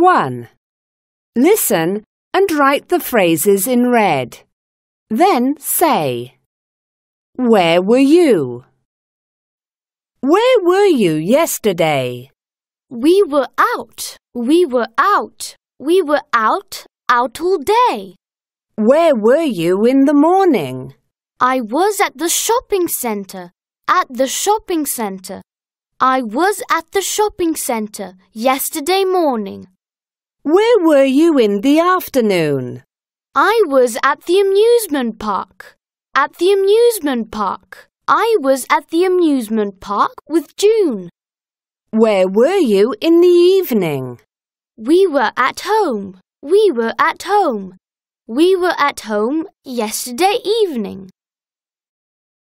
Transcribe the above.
1. Listen and write the phrases in red. Then say, Where were you? Where were you yesterday? We were out. We were out. We were out, out all day. Where were you in the morning? I was at the shopping center. At the shopping center. I was at the shopping center yesterday morning. Where were you in the afternoon? I was at the amusement park. At the amusement park. I was at the amusement park with June. Where were you in the evening? We were at home. We were at home. We were at home yesterday evening.